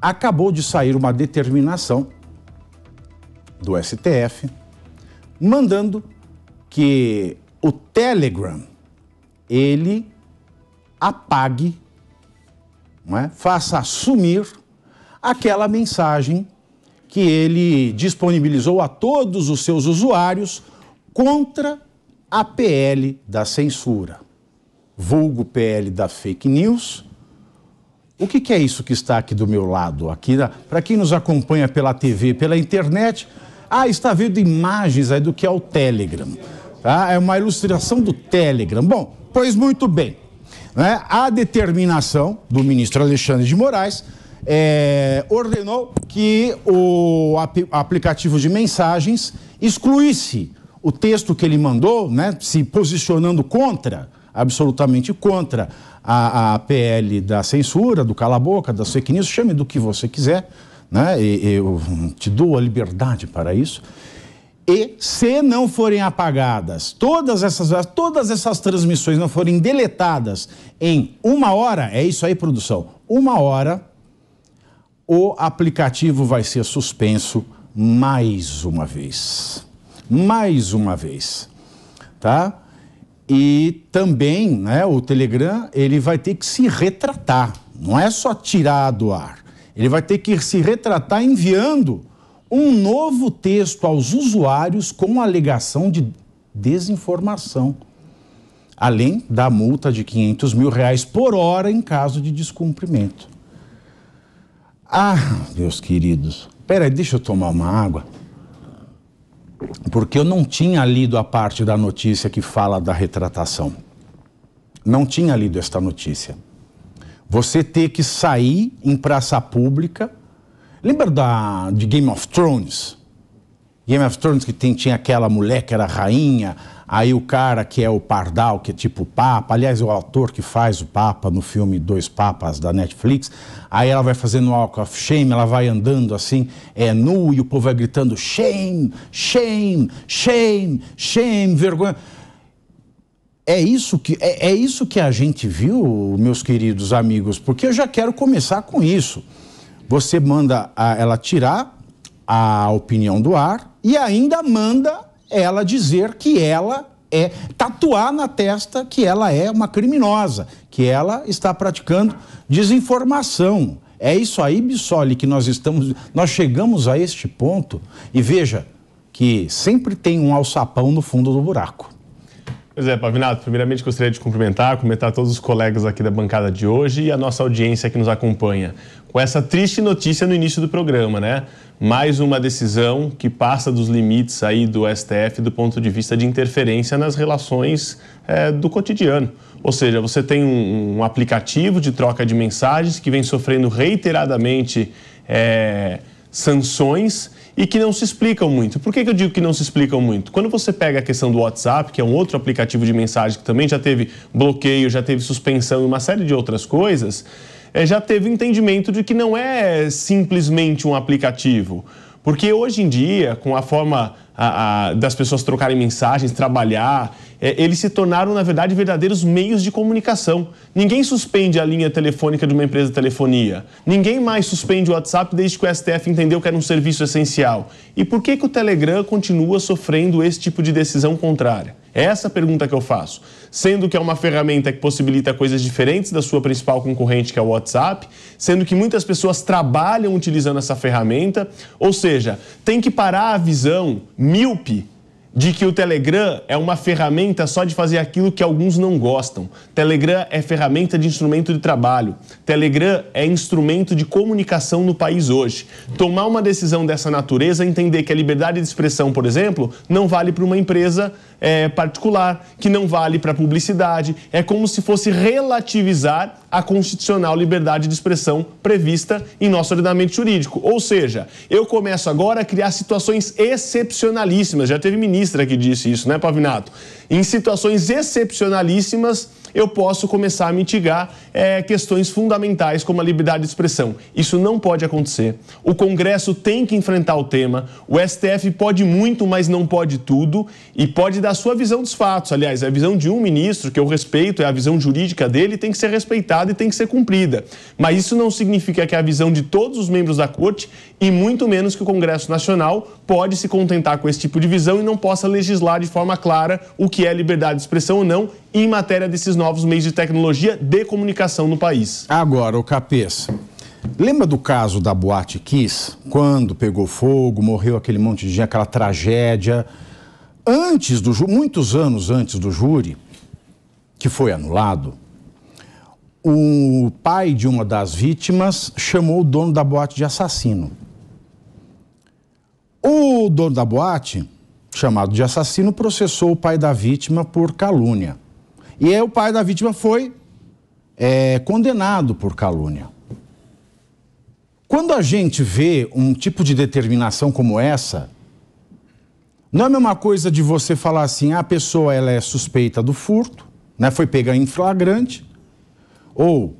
acabou de sair uma determinação do STF mandando que o Telegram ele apague, é? faça assumir aquela mensagem que ele disponibilizou a todos os seus usuários contra a PL da censura, vulgo PL da fake news o que, que, é isso que está aqui do meu lado? Aqui, para quem nos acompanha pela TV, pela internet, ah, está vendo imagens aí do que é o Telegram. Tá? É uma ilustração do Telegram. Bom, pois muito bem. Né? A determinação do ministro Alexandre de Moraes é, ordenou que o ap aplicativo de mensagens excluísse o texto que ele mandou, né, se posicionando contra absolutamente contra a, a PL da censura, do cala-boca, das fake news, chame do que você quiser, né? eu te dou a liberdade para isso. E se não forem apagadas todas essas, todas essas transmissões não forem deletadas em uma hora, é isso aí, produção, uma hora, o aplicativo vai ser suspenso mais uma vez. Mais uma vez. Tá? E também né, o Telegram ele vai ter que se retratar. Não é só tirar do ar. Ele vai ter que se retratar enviando um novo texto aos usuários com alegação de desinformação, além da multa de 500 mil reais por hora em caso de descumprimento. Ah, meus queridos, peraí, deixa eu tomar uma água porque eu não tinha lido a parte da notícia que fala da retratação. Não tinha lido esta notícia. Você ter que sair em praça pública. Lembra da, de Game of Thrones? Game of Thrones que tem, tinha aquela mulher que era rainha, Aí o cara que é o Pardal, que é tipo o Papa, aliás, o ator que faz o Papa no filme Dois Papas da Netflix, aí ela vai fazendo walk of shame, ela vai andando assim, é nu, e o povo vai gritando shame, shame, shame, shame, vergonha. É isso, que, é, é isso que a gente viu, meus queridos amigos, porque eu já quero começar com isso. Você manda a, ela tirar a opinião do ar e ainda manda ela dizer que ela é tatuar na testa que ela é uma criminosa, que ela está praticando desinformação. É isso aí, Bissoli, que nós estamos, nós chegamos a este ponto e veja que sempre tem um alçapão no fundo do buraco. Pois é, Pavinato, primeiramente gostaria de cumprimentar, cumprimentar todos os colegas aqui da bancada de hoje e a nossa audiência que nos acompanha. Com essa triste notícia no início do programa, né? Mais uma decisão que passa dos limites aí do STF do ponto de vista de interferência nas relações é, do cotidiano. Ou seja, você tem um, um, aplicativo de troca de mensagens que vem sofrendo reiteradamente é, sanções e que não se explicam muito. Por que, que eu digo que não se explicam muito? Quando você pega a questão do WhatsApp, que é um outro aplicativo de mensagem que também já teve bloqueio, já teve suspensão e uma série de outras coisas, é, já teve entendimento de que não é simplesmente um aplicativo. Porque hoje em dia, com a forma a, a, das pessoas trocarem mensagens, trabalhar, é, eles se tornaram, na verdade, verdadeiros meios de comunicação. Ninguém suspende a linha telefônica de uma empresa de telefonia. Ninguém mais suspende o WhatsApp desde que o STF entendeu que era um serviço essencial. E por que, que o Telegram continua sofrendo esse tipo de decisão contrária? É essa pergunta que eu faço. Sendo que é uma ferramenta que possibilita coisas diferentes da sua principal concorrente, que é o WhatsApp, sendo que muitas pessoas trabalham utilizando essa ferramenta, ou seja, tem que parar a visão míope de que o Telegram é uma ferramenta só de fazer aquilo que alguns não gostam. Telegram é ferramenta de instrumento de trabalho. Telegram é instrumento de comunicação no país hoje. Tomar uma decisão dessa natureza, entender que a liberdade de expressão, por exemplo, não vale para uma empresa é, particular, que não vale para publicidade. É como se fosse relativizar a constitucional liberdade de expressão prevista em nosso ordenamento jurídico. Ou seja, eu começo agora a criar situações excepcionalíssimas. Já teve ministra que disse isso, né, Pavinato? Em situações excepcionalíssimas eu posso começar a mitigar é, questões fundamentais como a liberdade de expressão. Isso não pode acontecer. O Congresso tem que enfrentar o tema. O STF pode muito, mas não pode tudo. E pode dar sua visão dos fatos. Aliás, a visão de um ministro, que eu respeito, é a visão jurídica dele, tem que ser respeitada e tem que ser cumprida. Mas isso não significa que a visão de todos os membros da Corte, e muito menos que o Congresso Nacional, pode se contentar com esse tipo de visão e não possa legislar de forma clara o que é liberdade de expressão ou não em matéria desses novos novos meios de tecnologia de comunicação no país. Agora, o Capês, lembra do caso da Boate Kiss? Quando pegou fogo, morreu aquele monte de gente, aquela tragédia. Antes do júri, muitos anos antes do júri, que foi anulado, o pai de uma das vítimas chamou o dono da boate de assassino. O dono da boate, chamado de assassino, processou o pai da vítima por calúnia. E aí o pai da vítima foi é, condenado por calúnia. Quando a gente vê um tipo de determinação como essa, não é a mesma coisa de você falar assim, ah, a pessoa ela é suspeita do furto, né, foi pega em flagrante, ou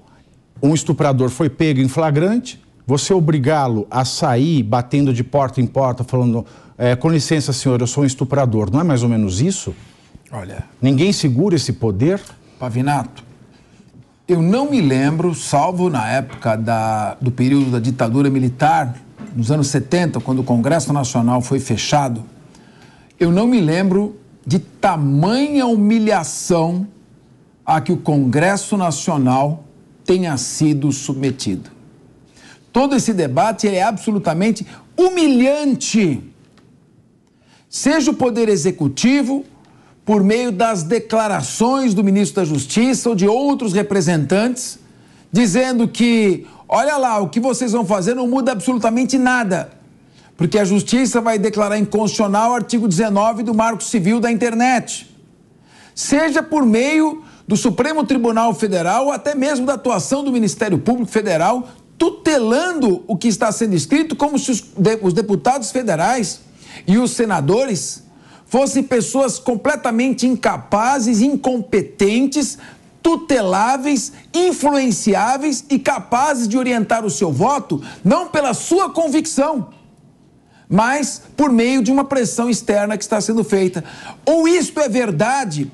um estuprador foi pego em flagrante, você obrigá-lo a sair batendo de porta em porta, falando, é, com licença, senhor, eu sou um estuprador, não é mais ou menos isso? Olha. Ninguém segura esse poder? Pavinato, eu não me lembro, salvo na época da, do período da ditadura militar, nos anos 70, quando o Congresso Nacional foi fechado, eu não me lembro de tamanha humilhação a que o Congresso Nacional tenha sido submetido. Todo esse debate é absolutamente humilhante. Seja o Poder Executivo, por meio das declarações do ministro da Justiça ou de outros representantes, dizendo que, olha lá, o que vocês vão fazer não muda absolutamente nada, porque a Justiça vai declarar inconstitucional o artigo 19 do Marco Civil da Internet. Seja por meio do Supremo Tribunal Federal, ou até mesmo da atuação do Ministério Público Federal, tutelando o que está sendo escrito, como se os deputados federais e os senadores fossem pessoas completamente incapazes, incompetentes, tuteláveis, influenciáveis e capazes de orientar o seu voto não pela sua convicção, mas por meio de uma pressão externa que está sendo feita. Ou isto é verdade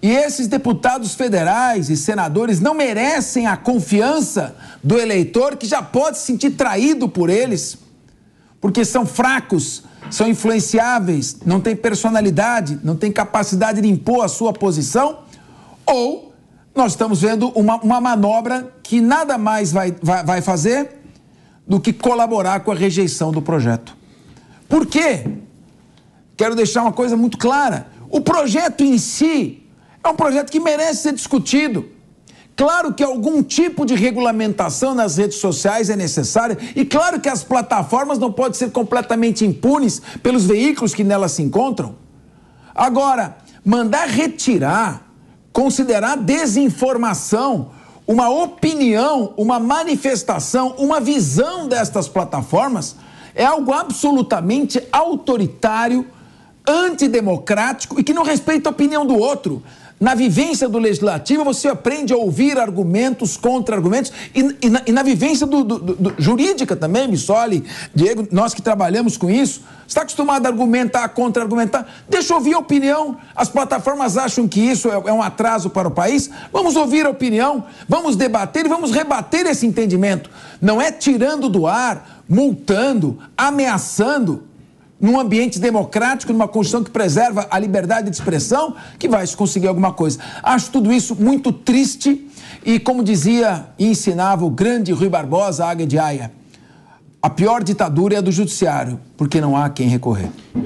e esses deputados federais e senadores não merecem a confiança do eleitor que já pode se sentir traído por eles, porque são fracos, são influenciáveis, não têm personalidade, não têm capacidade de impor a sua posição, ou nós estamos vendo uma, uma manobra que nada mais vai, vai, vai fazer do que colaborar com a rejeição do projeto. Por quê? Quero deixar uma coisa muito clara: o projeto em si é um projeto que merece ser discutido. Claro que algum tipo de regulamentação nas redes sociais é necessária e claro que as plataformas não podem ser completamente impunes pelos veículos que nelas se encontram. Agora, mandar retirar, considerar desinformação, uma opinião, uma manifestação, uma visão destas plataformas é algo absolutamente autoritário, antidemocrático e que não respeita a opinião do outro. Na vivência do legislativo, você aprende a ouvir argumentos, contra-argumentos, e, e, na, e na vivência do, do, do, jurídica também, Bissoli, Diego, nós que trabalhamos com isso, está acostumado a argumentar, contra-argumentar. Deixa eu ouvir a opinião. As plataformas acham que isso é, é um atraso para o país. Vamos ouvir a opinião, vamos debater e vamos rebater esse entendimento. Não é tirando do ar, multando, ameaçando num ambiente democrático, numa Constituição que preserva a liberdade de expressão, que vai se conseguir alguma coisa. Acho tudo isso muito triste e, como dizia e ensinava o grande Rui Barbosa, Águia de Aia, a pior ditadura é a do judiciário, porque não há quem recorrer.